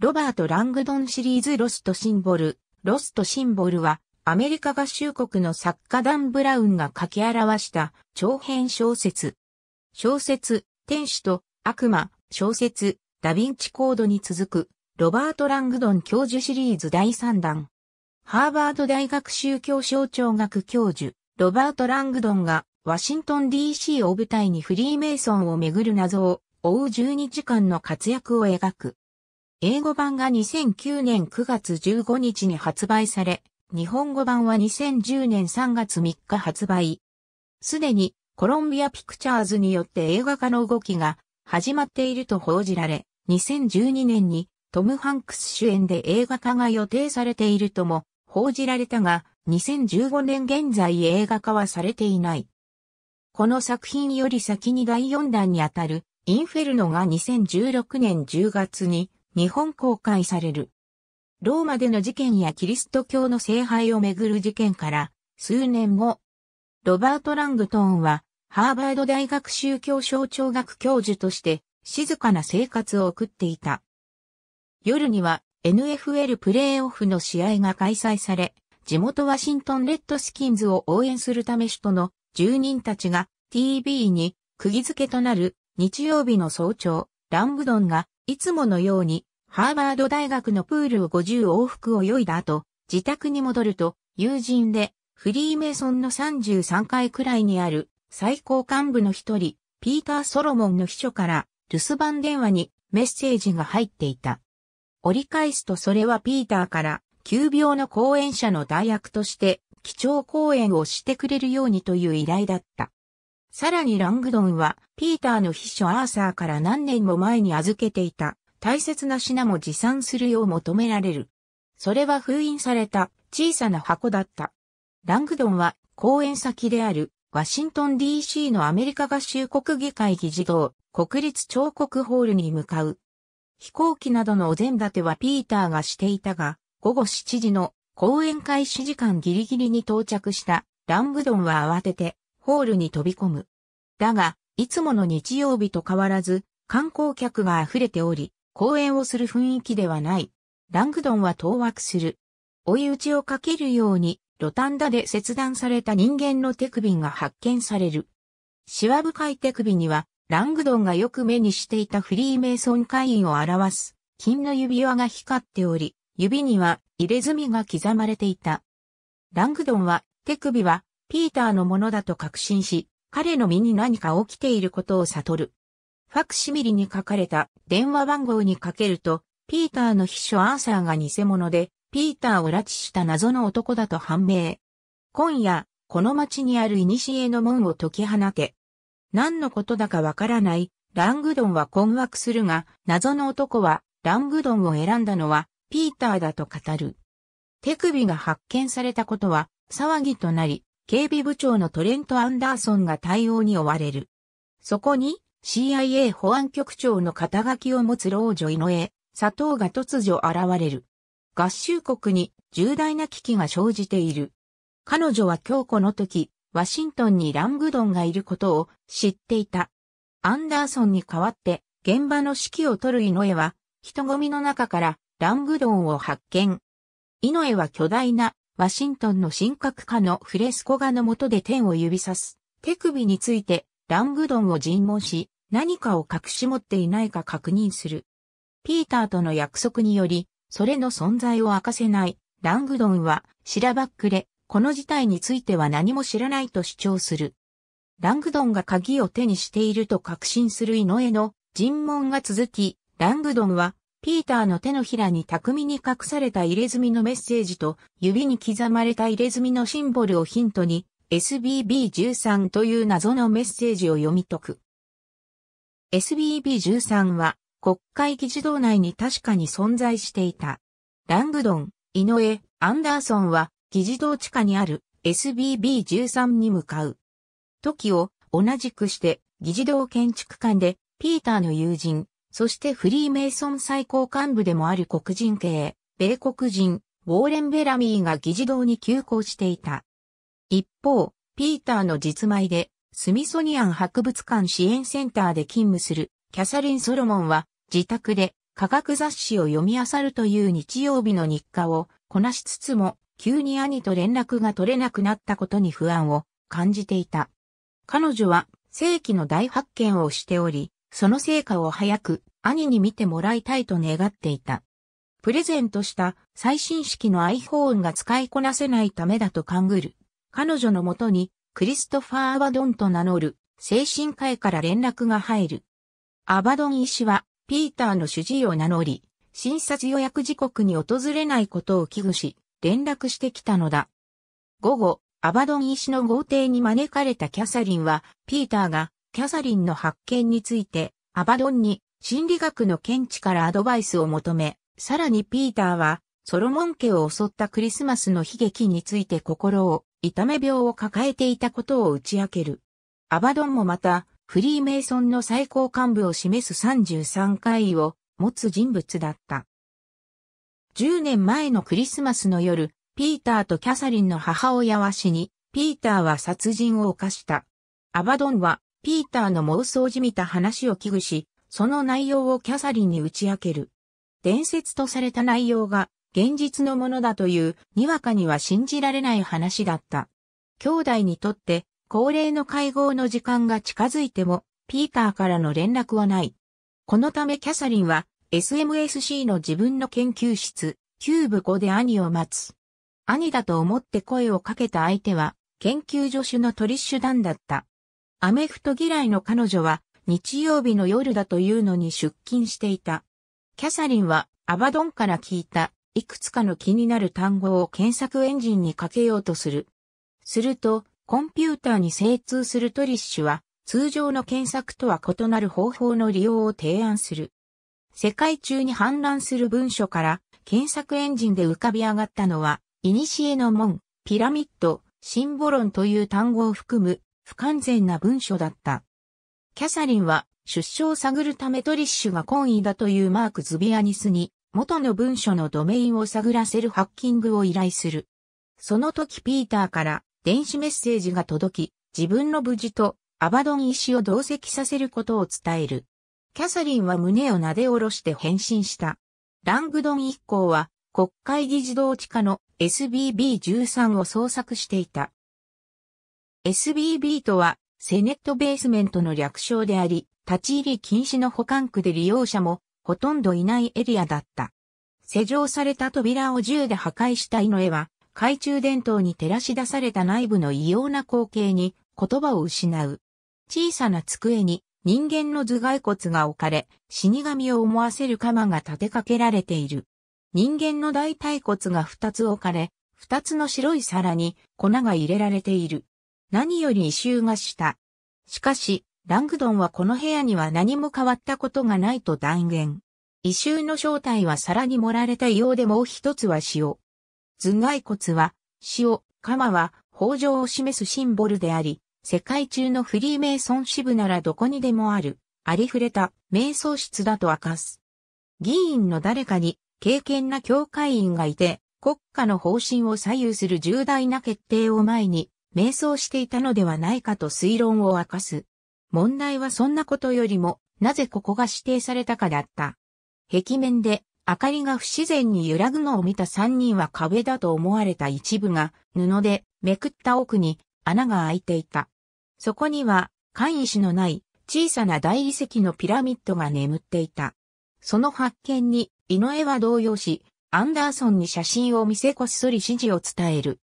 ロバート・ラングドンシリーズロストシンボル。ロストシンボルは、アメリカ合衆国の作家ダン・ブラウンが書き表した長編小説。小説、天使と悪魔、小説、ダヴィンチコードに続く、ロバート・ラングドン教授シリーズ第3弾。ハーバード大学宗教省庁学教授、ロバート・ラングドンが、ワシントン DC を舞台にフリーメイソンをめぐる謎を追う12時間の活躍を描く。英語版が2009年9月15日に発売され、日本語版は2010年3月3日発売。すでにコロンビアピクチャーズによって映画化の動きが始まっていると報じられ、2012年にトム・ハンクス主演で映画化が予定されているとも報じられたが、2015年現在映画化はされていない。この作品より先に第4弾にあたるインフェルノが2016年10月に日本公開される。ローマでの事件やキリスト教の聖杯をめぐる事件から数年後、ロバート・ラングトーンはハーバード大学宗教省長学教授として静かな生活を送っていた。夜には NFL プレーオフの試合が開催され、地元ワシントンレッドスキンズを応援するため首都の住人たちが TV に釘付けとなる日曜日の早朝、ラングドンがいつものようにハーバード大学のプールを50往復泳いだ後、自宅に戻ると、友人で、フリーメイソンの33階くらいにある、最高幹部の一人、ピーター・ソロモンの秘書から、留守番電話にメッセージが入っていた。折り返すとそれはピーターから、急病の講演者の代役として、基調講演をしてくれるようにという依頼だった。さらにラングドンは、ピーターの秘書アーサーから何年も前に預けていた、大切な品も持参するよう求められる。それは封印された小さな箱だった。ラングドンは公演先であるワシントン DC のアメリカ合衆国議会議事堂国立彫刻ホールに向かう。飛行機などのお膳立てはピーターがしていたが、午後7時の公演開始時間ギリギリに到着したラングドンは慌ててホールに飛び込む。だが、いつもの日曜日と変わらず観光客が溢れており、公演をする雰囲気ではない。ラングドンは当惑する。追い打ちをかけるように、ロタンダで切断された人間の手首が発見される。シワ深い手首には、ラングドンがよく目にしていたフリーメイソン会員を表す、金の指輪が光っており、指には入れ墨が刻まれていた。ラングドンは、手首は、ピーターのものだと確信し、彼の身に何か起きていることを悟る。ファクシミリに書かれた電話番号にかけると、ピーターの秘書アーサーが偽物で、ピーターを拉致した謎の男だと判明。今夜、この街にある古の門を解き放て。何のことだかわからない、ラングドンは困惑するが、謎の男は、ラングドンを選んだのは、ピーターだと語る。手首が発見されたことは、騒ぎとなり、警備部長のトレント・アンダーソンが対応に追われる。そこに、CIA 保安局長の肩書きを持つ老女井上、佐藤が突如現れる。合衆国に重大な危機が生じている。彼女は強固の時、ワシントンにラングドンがいることを知っていた。アンダーソンに代わって現場の指揮を取る井上は人混みの中からラングドンを発見。井上は巨大なワシントンの神格化のフレスコ画の下で天を指さす手首についてラングドンを尋問し、何かを隠し持っていないか確認する。ピーターとの約束により、それの存在を明かせないラングドンはしらばっくれ、この事態については何も知らないと主張する。ラングドンが鍵を手にしていると確信する井上の尋問が続き、ラングドンはピーターの手のひらに巧みに隠された入れ墨のメッセージと指に刻まれた入れ墨のシンボルをヒントに SBB13 という謎のメッセージを読み解く。SBB13 は国会議事堂内に確かに存在していた。ラングドン、井上、アンダーソンは議事堂地下にある SBB13 に向かう。時を同じくして議事堂建築館でピーターの友人、そしてフリーメイソン最高幹部でもある黒人系、米国人、ウォーレン・ベラミーが議事堂に急行していた。一方、ピーターの実前で、スミソニアン博物館支援センターで勤務するキャサリン・ソロモンは、自宅で科学雑誌を読み漁るという日曜日の日課をこなしつつも、急に兄と連絡が取れなくなったことに不安を感じていた。彼女は世紀の大発見をしており、その成果を早く兄に見てもらいたいと願っていた。プレゼントした最新式の iPhone が使いこなせないためだと勘ぐる彼女のもとに、クリストファー・アバドンと名乗る、精神科医から連絡が入る。アバドン医師は、ピーターの主治医を名乗り、診察予約時刻に訪れないことを危惧し、連絡してきたのだ。午後、アバドン医師の豪邸に招かれたキャサリンは、ピーターが、キャサリンの発見について、アバドンに、心理学の見地からアドバイスを求め、さらにピーターは、ソロモン家を襲ったクリスマスの悲劇について心を痛め病を抱えていたことを打ち明ける。アバドンもまた、フリーメイソンの最高幹部を示す33回を持つ人物だった。10年前のクリスマスの夜、ピーターとキャサリンの母親は死に、ピーターは殺人を犯した。アバドンは、ピーターの妄想じみた話を危惧し、その内容をキャサリンに打ち明ける。伝説とされた内容が現実のものだという、にわかには信じられない話だった。兄弟にとって、恒例の会合の時間が近づいても、ピーターからの連絡はない。このためキャサリンは、SMSC の自分の研究室、キューブ5で兄を待つ。兄だと思って声をかけた相手は、研究助手のトリッシュ団だった。アメフト嫌いの彼女は、日曜日の夜だというのに出勤していた。キャサリンは、アバドンから聞いた、いくつかの気になる単語を検索エンジンにかけようとする。すると、コンピューターに精通するトリッシュは、通常の検索とは異なる方法の利用を提案する。世界中に氾濫する文書から、検索エンジンで浮かび上がったのは、古の門、ピラミッド、シンボロンという単語を含む不完全な文書だった。キャサリンは出生を探るためトリッシュが懇意だというマーク・ズビアニスに元の文書のドメインを探らせるハッキングを依頼する。その時ピーターから電子メッセージが届き、自分の無事とアバドン医師を同席させることを伝える。キャサリンは胸を撫で下ろして返信した。ラングドン一行は国会議事堂地下の SBB13 を捜索していた。SBB とはセネットベースメントの略称であり、立ち入り禁止の保管区で利用者もほとんどいないエリアだった。施錠された扉を銃で破壊した井上は、懐中電灯に照らし出された内部の異様な光景に言葉を失う。小さな机に人間の頭蓋骨が置かれ、死神を思わせる鎌が立てかけられている。人間の大腿骨が二つ置かれ、二つの白い皿に粉が入れられている。何より異臭がした。しかし、ラングドンはこの部屋には何も変わったことがないと断言。異臭の正体は皿に盛られたようでもう一つは塩。頭蓋骨は塩、鎌は法上を示すシンボルであり、世界中のフリーメイソン支部ならどこにでもある、ありふれた瞑想室だと明かす。議員の誰かに敬虔な教会員がいて、国家の方針を左右する重大な決定を前に、瞑想していたのではないかと推論を明かす。問題はそんなことよりも、なぜここが指定されたかだった。壁面で、明かりが不自然に揺らぐのを見た三人は壁だと思われた一部が、布でめくった奥に穴が開いていた。そこには、簡易のない小さな大理石のピラミッドが眠っていた。その発見に、井上は動揺し、アンダーソンに写真を見せこっそり指示を伝える。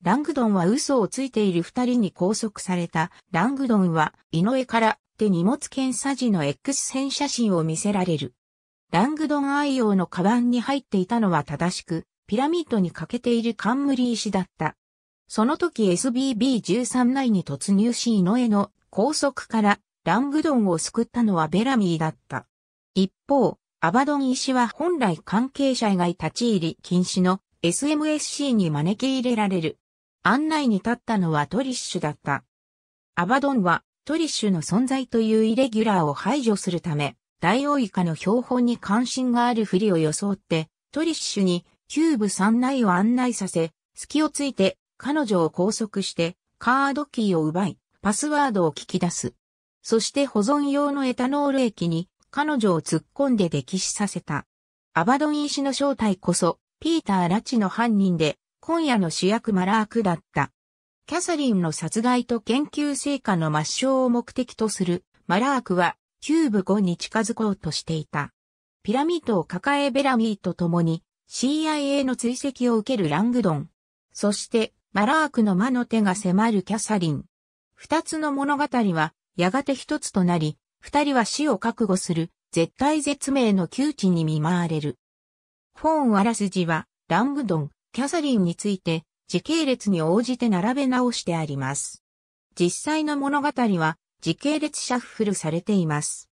ラングドンは嘘をついている二人に拘束された。ラングドンは、井上から手荷物検査時の X 線写真を見せられる。ラングドン愛用のカバンに入っていたのは正しく、ピラミッドに欠けている冠石だった。その時 SBB13 内に突入し井上の拘束からラングドンを救ったのはベラミーだった。一方、アバドン石は本来関係者以外立ち入り禁止の SMSC に招き入れられる。案内に立ったのはトリッシュだった。アバドンはトリッシュの存在というイレギュラーを排除するため、ダイオウイカの標本に関心があるふりを装って、トリッシュにキューブ三内を案内させ、隙をついて彼女を拘束してカードキーを奪い、パスワードを聞き出す。そして保存用のエタノール液に彼女を突っ込んで溺死させた。アバドン医師の正体こそ、ピーター・ラチの犯人で、今夜の主役マラークだった。キャサリンの殺害と研究成果の抹消を目的とするマラークはキューブ5に近づこうとしていた。ピラミッドを抱えベラミーと共に CIA の追跡を受けるラングドン。そしてマラークの魔の手が迫るキャサリン。二つの物語はやがて一つとなり、二人は死を覚悟する絶対絶命の窮地に見舞われる。フォーンあらすじはラングドン、キャサリンについて時系列に応じて並べ直してあります。実際の物語は時系列シャッフルされています。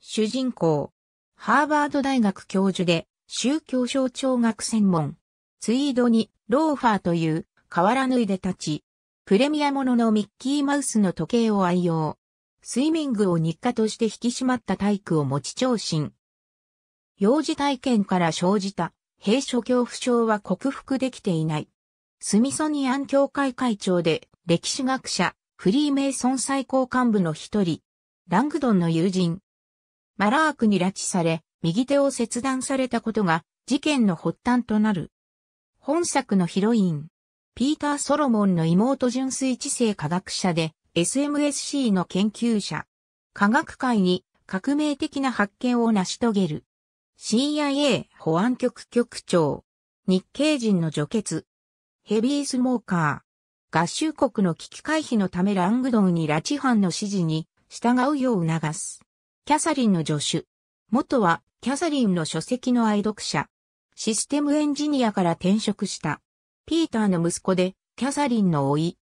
主人公、ハーバード大学教授で宗教象徴学専門、ツイードにローファーという変わらぬいで立ち、プレミアもののミッキーマウスの時計を愛用。スイミングを日課として引き締まった体育を持ち長身。幼児体験から生じた閉所恐怖症は克服できていない。スミソニアン協会会長で歴史学者、フリーメイソン最高幹部の一人、ラングドンの友人。マラークに拉致され、右手を切断されたことが事件の発端となる。本作のヒロイン、ピーター・ソロモンの妹純粋知性科学者で SMSC の研究者。科学界に革命的な発見を成し遂げる。CIA 保安局局長、日系人の除血、ヘビースモーカー、合衆国の危機回避のためラングドンに拉致犯の指示に従うよう促す。キャサリンの助手。元はキャサリンの書籍の愛読者。システムエンジニアから転職した。ピーターの息子でキャサリンのい。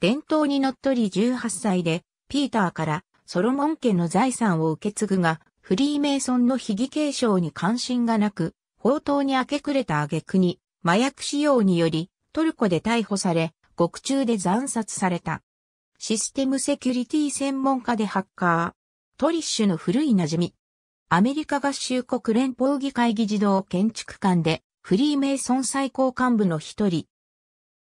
伝統にのっとり18歳でピーターからソロモン家の財産を受け継ぐがフリーメイソンの悲儀継承に関心がなく、宝刀に明け暮れた挙句に、麻薬使用により、トルコで逮捕され、獄中で惨殺された。システムセキュリティ専門家でハッカー。トリッシュの古い馴染み。アメリカ合衆国連邦議会議事堂建築官で、フリーメイソン最高幹部の一人。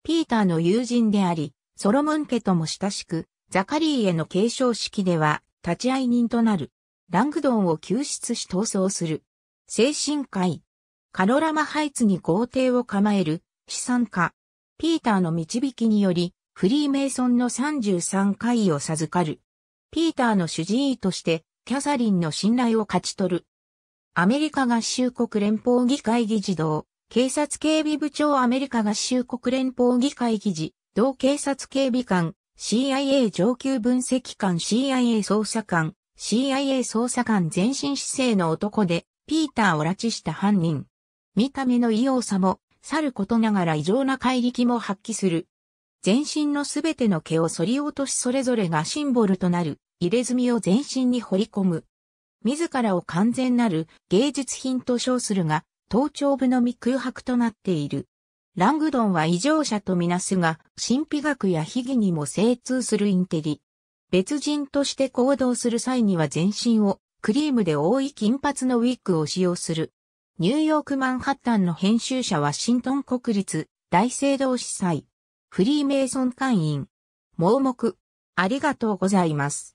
ピーターの友人であり、ソロモン家とも親しく、ザカリーへの継承式では、立会人となる。ラングドンを救出し逃走する。精神科医。カノラマハイツに豪邸を構える、資産家。ピーターの導きにより、フリーメイソンの33回を授かる。ピーターの主治医として、キャサリンの信頼を勝ち取る。アメリカ合衆国連邦議会議事堂、警察警備部長アメリカ合衆国連邦議会議事、同警察警備官、CIA 上級分析官 CIA 捜査官、CIA 捜査官全身姿勢の男で、ピーターを拉致した犯人。見た目の異様さも、去ることながら異常な怪力も発揮する。全身のすべての毛を反り落としそれぞれがシンボルとなる、入れ墨を全身に彫り込む。自らを完全なる芸術品と称するが、頭頂部のみ空白となっている。ラングドンは異常者とみなすが、神秘学や秘技にも精通するインテリ。別人として行動する際には全身をクリームで覆い金髪のウィッグを使用する。ニューヨークマンハッタンの編集者ワシントン国立大聖堂司祭。フリーメイソン会員。盲目。ありがとうございます。